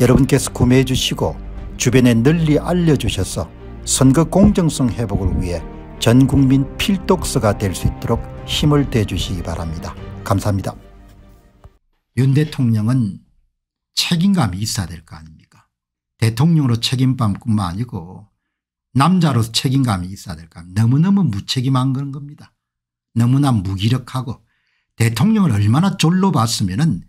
여러분께서 구매해 주시고 주변에 널리 알려주셔서 선거 공정성 회복을 위해 전국민 필독서가 될 수 있도록 힘을 대주시기 바랍니다. 감사합니다. 윤 대통령은 책임감이 있어야 될 거 아닙니까 대통령으로 책임감뿐만 아니고 남자로서 책임감이 있어야 될까 너무너무 무책임한 그런 겁니다. 너무나 무기력하고 대통령을 얼마나 졸로 봤으면 은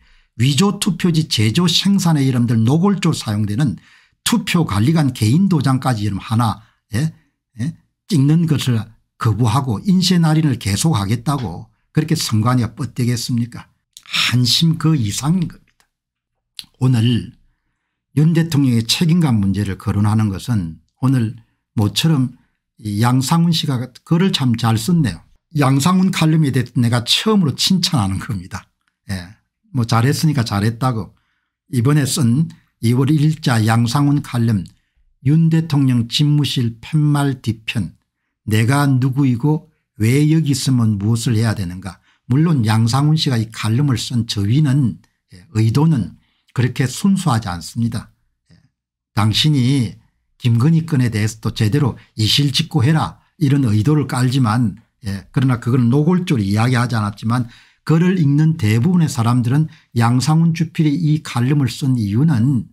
위조 투표지 제조 생산의 이름들 노골적으로 사용되는 투표관리관 개인 도장까지 이름 하나 예? 예? 찍는 것을 거부하고 인쇄날인을 계속하겠다고 그렇게 선관위가 뻗대겠습니까 한심 그 이상인 겁니다. 오늘 윤 대통령의 책임감 문제를 거론하는 것은 오늘 모처럼 양상훈 씨가 글을 참 잘 썼네요. 양상훈 칼럼에 대해 내가 처음으로 칭찬하는 겁니다. 예. 뭐 잘했으니까 잘했다고 이번에 쓴 2월 1일자 양상훈 칼럼 윤 대통령 집무실 팻말 뒤편 내가 누구이고 왜 여기 있으면 무엇을 해야 되는가 물론 양상훈 씨가 이 칼럼을 쓴 저위는 예, 의도는 그렇게 순수하지 않습니다. 예, 당신이 김건희건에 대해서도 제대로 이실직고해라 이런 의도를 깔지만 예, 그러나 그건 노골적으로 이야기하지 않았지만 글을 읽는 대부분의 사람들은 양상훈 주필이 이 칼럼을 쓴 이유는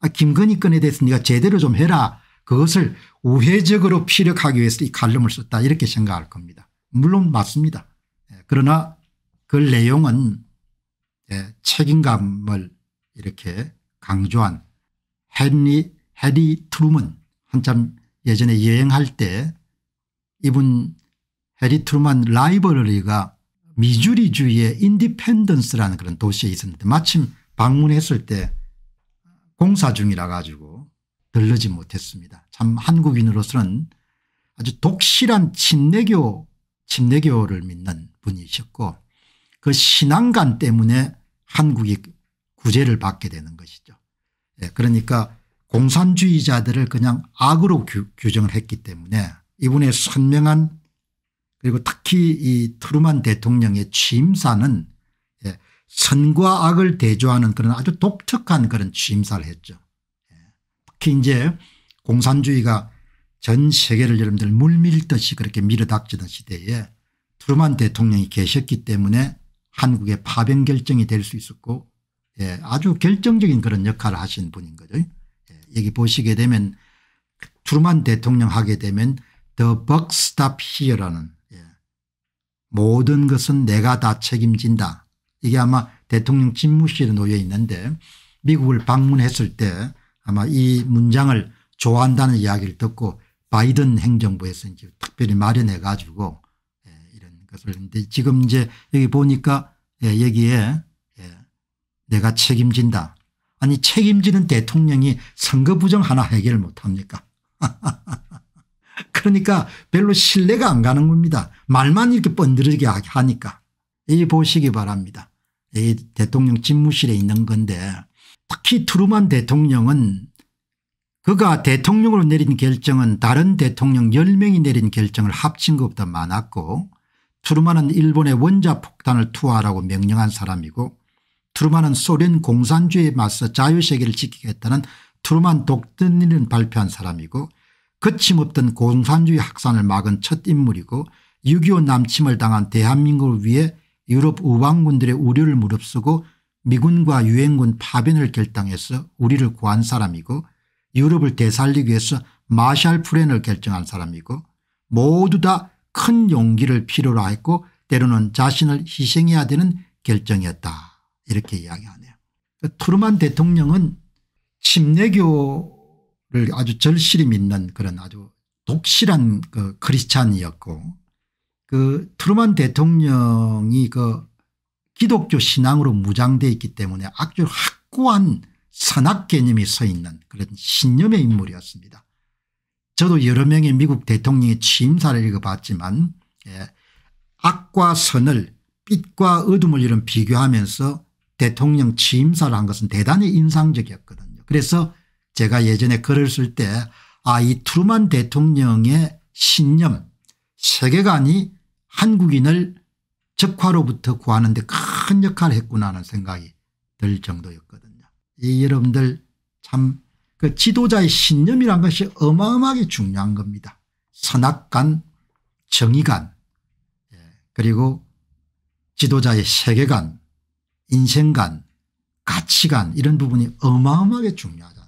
아, 김건희 건에 대해서 네가 제대로 좀 해라 그것을 우회적으로 피력하기 위해서 이 칼럼을 썼다 이렇게 생각할 겁니다. 물론 맞습니다. 그러나 그 내용은 책임감을 이렇게 강조한 헨리 해리 트루먼 한참 예전에 여행할 때 이분 해리 트루먼 라이벌리가 미주리주의 인디펜던스라는 그런 도시에 있었는데 마침 방문했을 때 공사 중이라 가지고 들르지 못했습니다. 참 한국인으로서는 아주 독실한 침례교 침례교를 믿는 분이셨고 그 신앙관 때문에 한국이 구제를 받게 되는 것이죠. 예, 그러니까 공산주의자들을 그냥 악으로 규, 정을 했기 때문에 이분의 선명한 그리고 특히 이 트루만 대통령의 취임사는 예, 선과 악을 대조하는 그런 아주 독특한 그런 취임사를 했죠. 예. 특히 이제 공산주의가 전 세계를 여러분들 물밀듯이 그렇게 밀어닥치던 시대에 트루만 대통령이 계셨기 때문에 한국의 파병 결정이 될 수 있었고 예, 아주 결정적인 그런 역할을 하신 분인 거죠. 예, 여기 보시게 되면 트루만 대통령 하게 되면 The Buck Stop Here라는 모든 것은 내가 다 책임진다. 이게 아마 대통령 집무실에 놓여 있는데 미국을 방문했을 때 아마 이 문장을 좋아한다는 이야기를 듣고 바이든 행정부에서 이제 특별히 마련해 가지고 예, 이런 것을 했는데 지금 이제 여기 보니까 예, 여기에 예, 내가 책임진다. 아니 책임지는 대통령이 선거 부정 하나 해결 못합니까 그러니까 별로 신뢰가 안 가는 겁니다. 말만 이렇게 번들게 하니까. 이 보시기 바랍니다. 이 대통령 집무실에 있는 건데 특히 트루만 대통령은 그가 대통령으로 내린 결정은 다른 대통령 10명이 내린 결정을 합친 것보다 많았고 트루만은 일본의 원자폭탄을 투하하라고 명령한 사람이고 트루만은 소련 공산주의에 맞서 자유세계를 지키겠다는 트루만 독단을 발표한 사람이고 거침없던 공산주의 확산을 막은 첫 인물이고 6.25 남침을 당한 대한민국을 위해 유럽 우방군들의 우려를 무릅쓰고 미군과 유엔군 파변을 결단해서 우리를 구한 사람이고 유럽을 되살리기 위해서 마샬 플랜을 결정한 사람이고 모두 다 큰 용기를 필요로 했고 때로는 자신을 희생해야 되는 결정이었다 이렇게 이야기하네요. 트루만 대통령은 침례교 그를 아주 절실히 믿는 그런 아주 독실한 그 크리스찬이었고 그 트루만 대통령이 그 기독교 신앙으로 무장되어 있기 때문에 아주 확고한 선악 개념이 서 있는 그런 신념의 인물이었습니다. 저도 여러 명의 미국 대통령의 취임사를 읽어봤지만 예, 악과 선을 빛과 어둠을 이런 비교하면서 대통령 취임사를 한 것은 대단히 인상적이었거든요. 그래서 제가 예전에 글을 쓸 때 아이 트루만 대통령의 신념 세계관이 한국인을 적화로부터 구하는 데 큰 역할을 했구나 하는 생각이 들 정도였거든요. 이 여러분들 참 그 지도자의 신념이란 것이 어마어마하게 중요한 겁니다. 선악간 정의관 예, 그리고 지도자의 세계관 인생관 가치관 이런 부분이 어마어마하게 중요하다.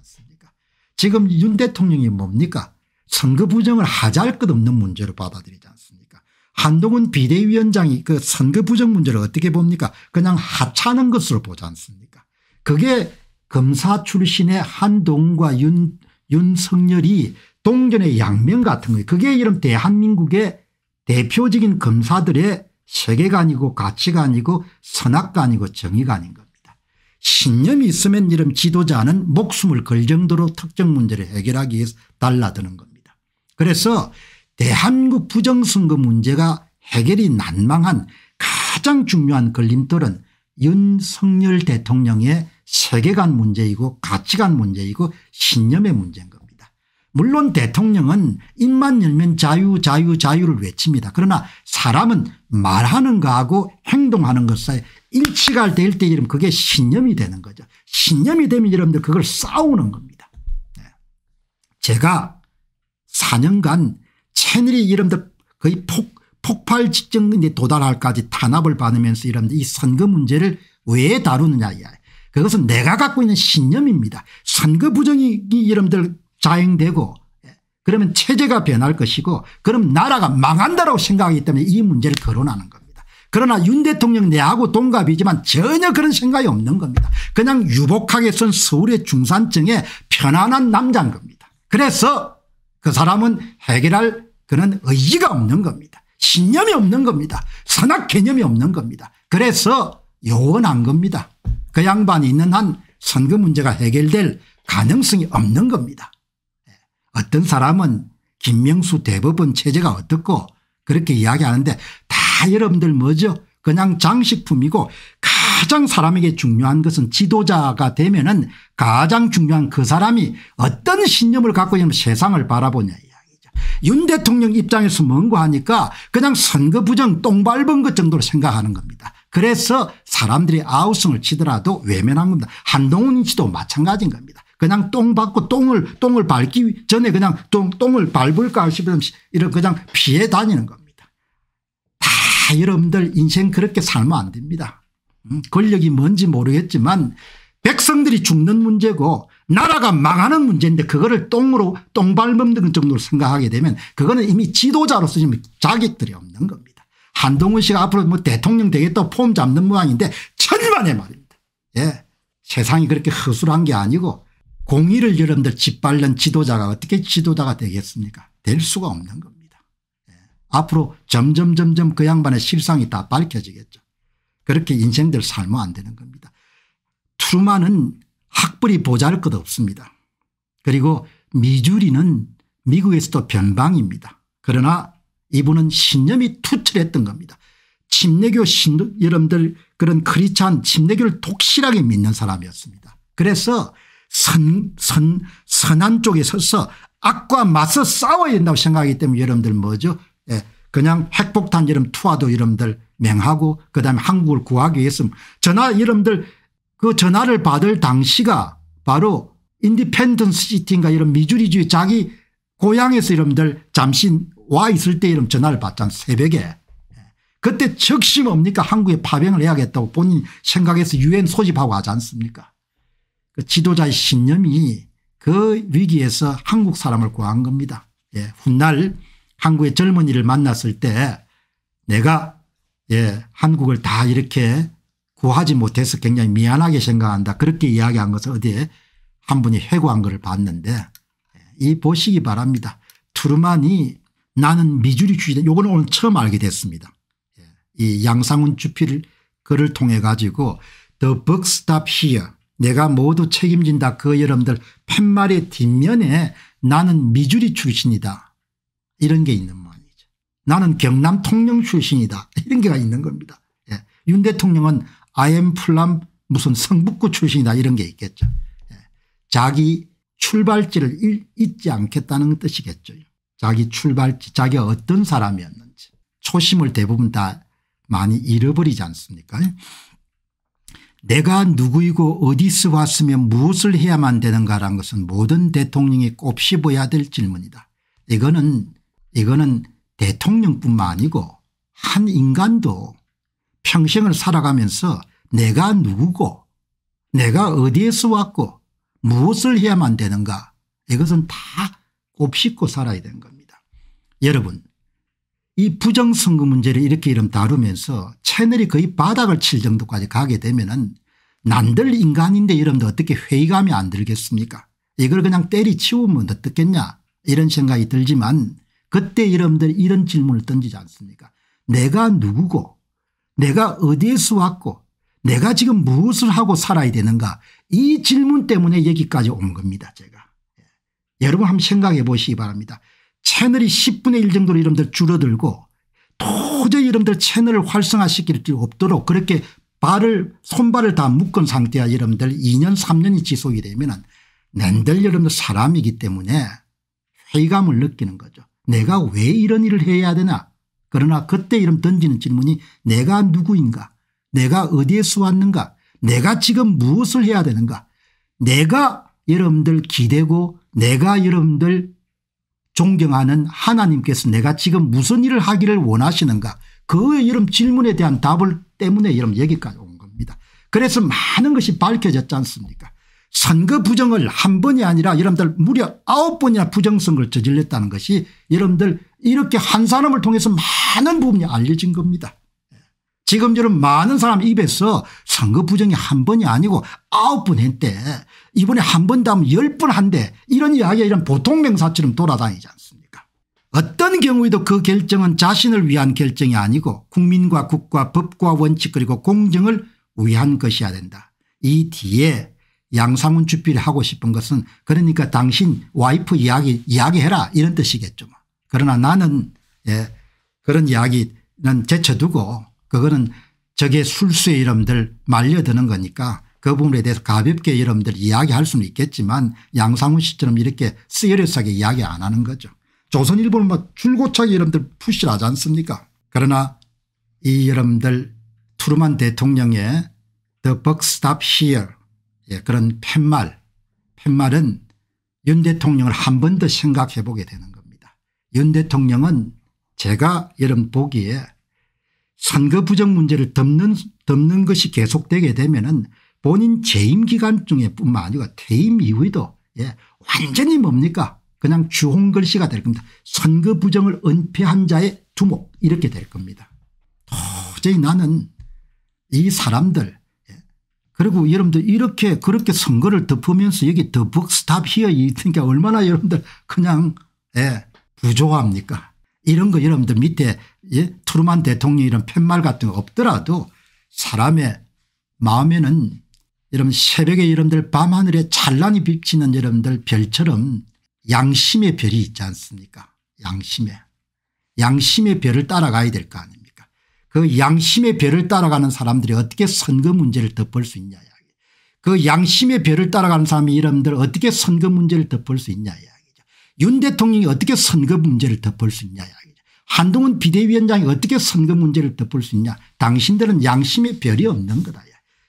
지금 윤 대통령이 뭡니까 선거 부정을 하자할 것 없는 문제로 받아들이지 않습니까 한동훈 비대위원장이 그 선거 부정 문제를 어떻게 봅니까 그냥 하찮은 것으로 보지 않습니까 그게 검사 출신의 한동훈과 윤, 윤석열이 동전의 양면 같은 거예요 그게 이런 대한민국의 대표적인 검사들의 세계관이고 가치관이고 선악관이고 정의관인 겁니다. 신념이 있으면 이런 지도자는 목숨을 걸 정도로 특정 문제를 해결하기 위해서 달라드는 겁니다. 그래서 대한민국 부정선거 문제가 해결이 난망한 가장 중요한 걸림돌은 윤석열 대통령의 세계관 문제이고 가치관 문제이고 신념의 문제인 겁니다. 물론 대통령은 입만 열면 자유 자유 자유를 외칩니다. 그러나 사람은 말하는 거하고 행동하는 것 사이 일치가 될 때 이름 그게 신념이 되는 거죠. 신념이 되면 여러분들 그걸 싸우는 겁니다. 네. 제가 4년간 채널이 이름들 거의 폭, 폭발 직전 도달할까지 탄압을 받으면서 이러는데 이 선거 문제를 왜 다루느냐 이야 그것은 내가 갖고 있는 신념입니다. 선거 부정이 이름들 자행되고 예. 그러면 체제가 변할 것이고 그럼 나라가 망한다라고 생각하기 때문에 이 문제를 거론하는 겁니다. 그러나 윤 대통령 내하고 동갑이지만 전혀 그런 생각이 없는 겁니다. 그냥 유복하게 쓴 서울의 중산층의 편안한 남자인 겁니다. 그래서 그 사람은 해결할 그런 의지가 없는 겁니다. 신념이 없는 겁니다. 선악 개념이 없는 겁니다. 그래서 요원한 겁니다. 그 양반이 있는 한 선거 문제가 해결될 가능성이 없는 겁니다. 어떤 사람은 김명수 대법원 체제가 어떻고 그렇게 이야기하는데 다 여러분들 뭐죠 그냥 장식품이고 가장 사람에게 중요한 것은 지도자가 되면 은 가장 중요한 그 사람이 어떤 신념을 갖고 있는 세상을 바라보냐 이야기죠. 윤 대통령 입장에서 뭔고 하니까 그냥 선거 부정 똥밟은 것 정도로 생각하는 겁니다. 그래서 사람들이 아우성을 치더라도 외면한 겁니다. 한동훈 씨도 마찬가지인 겁니다. 그냥 똥 받고 똥을 똥을 밟기 전에 그냥 똥, 똥을 밟을까 싶으면 이런 그냥 피해 다니는 겁니다. 여러분들 인생 그렇게 살면 안 됩니다. 음, 권력이 뭔지 모르겠지만 백성들이 죽는 문제고 나라가 망하는 문제인데 그거를 똥으로 똥발는 정도로 생각하게 되면 그거는 이미 지도자로서 지금 자격들이 없는 겁니다. 한동훈 씨가 앞으로 뭐 대통령 되겠다 폼 잡는 모양인데 천만의 말입니다. 예. 세상이 그렇게 허술한 게 아니고 공의를 여러분들 짓밟는 지도자가 어떻게 지도자가 되겠습니까 될 수가 없는 겁니다. 앞으로 점점 점점 그 양반의 실상이 다 밝혀지겠죠. 그렇게 인생들 살면 안 되는 겁니다. 트루만은 학벌이 보잘 것 없습니다. 그리고 미주리는 미국에서도 변방입니다. 그러나 이분은 신념이 투철했던 겁니다. 침례교 신, 여러분들 그런 크리찬 침례교를 독실하게 믿는 사람이었습니다. 그래서 선, 선, 선한 쪽에 서서 악과 맞서 싸워야 된다고 생각하기 때문에 여러분들 뭐죠? 그냥 핵폭탄 이름 투하도 이름들 맹하고 그다음에 한국을 구하기 위해서 전화 이름들 그 전화를 받을 당시가 바로 인디펜던스 시티인가 이런 미주리주의 자기 고향에서 이름들 잠시 와 있을 때 이름 전화를 받잖아 새벽에. 그때 즉시 뭡니까 한국에 파병을 해야겠다고 본인 생각해서 유엔 소집하고 하지 않습니까 그 지도자의 신념이 그 위기에서 한국 사람을 구한 겁니다. 예, 훗날 한국의 젊은이를 만났을 때 내가 예, 한국을 다 이렇게 구하지 못해서 굉장히 미안하게 생각한다. 그렇게 이야기한 것을 어디에 한 분이 회고한 것을 봤는데 예, 이 보시기 바랍니다. 투르만이 나는 미주리 주의다. 요거는 오늘 처음 알게 됐습니다. 예, 이 양상훈 주필 글을 통해 가지고 The book stop here. 내가 모두 책임진다. 그 여러분들 팻말의 뒷면에 나는 미주리 출신이다. 이런 게 있는 모양이죠. 나는 경남 통영 출신이다. 이런 게 있는 겁니다. 예. 윤 대통령은 아엠 플람 무슨 성북구 출신이다 이런 게 있겠죠. 예. 자기 출발지를 잊지 않겠다는 뜻이겠죠. 자기 출발지 자기가 어떤 사람이었는지 초심을 대부분 다 많이 잃어버리지 않습니까 내가 누구이고 어디서 왔으며 무엇을 해야만 되는가라는 것은 모든 대통령이 곱씹어야 될 질문이다. 이거는 이거는 대통령뿐만 아니고 한 인간도 평생을 살아가면서 내가 누구고 내가 어디에서 왔고 무엇을 해야만 되는가 이것은 다 곱씹고 살아야 되는 겁니다. 여러분 이 부정선거 문제를 이렇게 이름 다루면서 채널이 거의 바닥을 칠 정도까지 가게 되면 은 난들 인간인데 이러면 어떻게 회의감이 안 들겠습니까 이걸 그냥 때리치우면 어떻겠냐 이런 생각이 들지만 그때 여러분들 이런 질문을 던지지 않습니까 내가 누구고 내가 어디에서 왔고 내가 지금 무엇을 하고 살아야 되는가 이 질문 때문에 여기까지 온 겁니다 제가. 예. 여러분 한번 생각해 보시기 바랍니다. 채널이 10분의 1 정도로 여러분들 줄어들고 도저히 여러분들 채널을 활성화시킬 수 없도록 그렇게 발을 손발을 다 묶은 상태야 여러분들 2년 3년이 지속이 되면 은 낸들 여러분들 사람이기 때문에 회의감을 느끼는 거죠. 내가 왜 이런 일을 해야 되나 그러나 그때 이름 던지는 질문이 내가 누구인가 내가 어디에서 왔는가 내가 지금 무엇을 해야 되는가 내가 여러분들 기대고 내가 여러분들 존경하는 하나님께서 내가 지금 무슨 일을 하기를 원하시는가 그 여러분 질문에 대한 답을 때문에 여러분 여기까지 온 겁니다. 그래서 많은 것이 밝혀졌지 않습니까 선거 부정을 한 번이 아니라 여러분들 무려 아홉 번이나 부정선거를 저질렀다는 것이 여러분들 이렇게 한 사람을 통해서 많은 부분이 알려진 겁니다. 지금 처럼 많은 사람 입에서 선거 부정이 한 번이 아니고 아홉 번 했대 이번에 한 번 다음 열번 한대 이런 이야기가 이런 보통 명사처럼 돌아다니지 않습니까 어떤 경우에도 그 결정은 자신을 위한 결정이 아니고 국민과 국가 법과 원칙 그리고 공정을 위한 것이어야 된다. 이 뒤에 양상훈 주필이 하고 싶은 것은 그러니까 당신 와이프 이야기 이야기해라 이런 뜻이겠죠. 뭐. 그러나 나는 예, 그런 이야기는 제쳐두고 그거는 저게 술수의 이름들 말려드는 거니까 그 부분에 대해서 가볍게 여러분들 이야기할 수는 있겠지만 양상훈 씨처럼 이렇게 쓰여리하게 이야기 안 하는 거죠. 조선일보는 막 뭐 줄고차게 여러분들 푸시를 하지 않습니까 그러나 이 여러분들 트루만 대통령의 The Buck Stop Here 예, 그런 팻말 팻말은 윤 대통령을 한 번 더 생각해 보게 되는 겁니다. 윤 대통령은 제가 여러 보기에 선거 부정 문제를 덮는 덮는 것이 계속되게 되면 은 본인 재임 기간 중에 뿐만 아니고 퇴임 이후에도 예, 완전히 뭡니까 그냥 주홍 글씨가 될 겁니다. 선거 부정을 은폐한 자의 두목 이렇게 될 겁니다. 도저히 나는 이 사람들 그리고 여러분들 이렇게 그렇게 선거를 덮으면서 여기 더 북스탑 히어 이니까 얼마나 여러분들 그냥 예, 부조합니까 이런 거 여러분들 밑에 예? 트루만 대통령 이런 팻말 같은 거 없더라도 사람의 마음에는 여러분 새벽에 여러분들 밤하늘에 찬란히 비치는 여러분들 별처럼 양심의 별이 있지 않습니까 양심의 양심의 별을 따라가야 될 거 아닙니까 그 양심의 별을 따라가는 사람들이 어떻게 선거 문제를 덮을 수 있냐 이야기. 그 양심의 별을 따라가는 사람이 이름들 어떻게 선거 문제를 덮을 수 있냐 이야기죠. 윤 대통령이 어떻게 선거 문제를 덮을 수 있냐 이야기죠. 한동훈 비대위원장이 어떻게 선거 문제를 덮을 수 있냐. 당신들은 양심의 별이 없는 거다.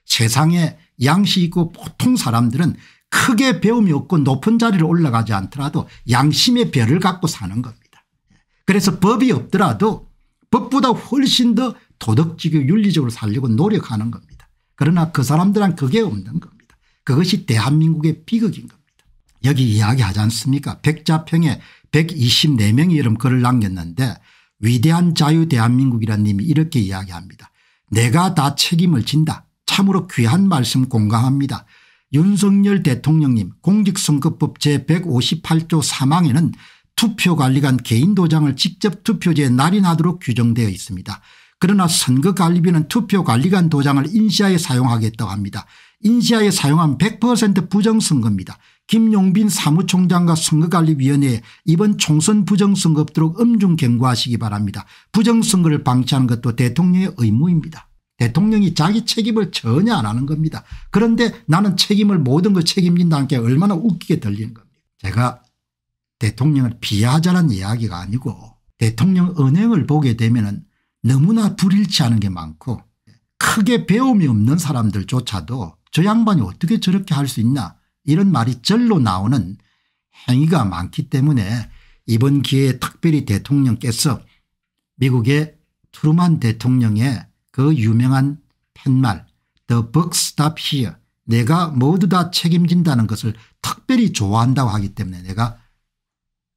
세상에 양식 있고 보통 사람들은 크게 배움이 없고 높은 자리를 올라가지 않더라도 양심의 별을 갖고 사는 겁니다. 그래서 법이 없더라도 법보다 훨씬 더 도덕적이고 윤리적으로 살려고 노력하는 겁니다. 그러나 그 사람들은 그게 없는 겁니다. 그것이 대한민국의 비극인 겁니다. 여기 이야기하지 않습니까 백자평에 124명이 이름 글을 남겼는데 위대한 자유 대한민국이란 님이 이렇게 이야기합니다. 내가 다 책임을 진다. 참으로 귀한 말씀 공감합니다. 윤석열 대통령님 공직선거법 제158조 3항에는 투표관리관 개인 도장을 직접 투표지에 날인하도록 규정되어 있습니다. 그러나 선거관리비는 투표관리관 도장을 인시아에 사용하겠다고 합니다. 인시아에 사용한 100% 부정선거입니다. 김용빈 사무총장과 선거관리위원회에 이번 총선 부정선거 없도록 엄중 경고하시기 바랍니다. 부정선거를 방치하는 것도 대통령의 의무입니다. 대통령이 자기 책임을 전혀 안 하는 겁니다. 그런데 나는 책임을 모든 걸 책임진다는 게 얼마나 웃기게 들리는 겁니다. 제가 대통령을 비하자는 이야기가 아니고 대통령 은행을 보게 되면 너무나 불일치하는 게 많고 크게 배움이 없는 사람들조차도 저 양반이 어떻게 저렇게 할 수 있나 이런 말이 절로 나오는 행위가 많기 때문에 이번 기회에 특별히 대통령께서 미국의 트루만 대통령의 그 유명한 팻말 The buck stop here 내가 모두 다 책임진다는 것을 특별히 좋아한다고 하기 때문에 내가